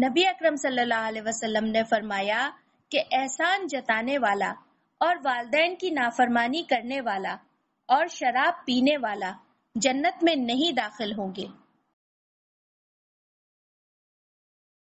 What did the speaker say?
नबी अकरम सल्लल्लाहु अलैहि वसल्लम ने फरमाया कि एहसान जताने वाला और वालदेन की नाफरमानी करने वाला और शराब पीने वाला जन्नत में नहीं दाखिल होंगे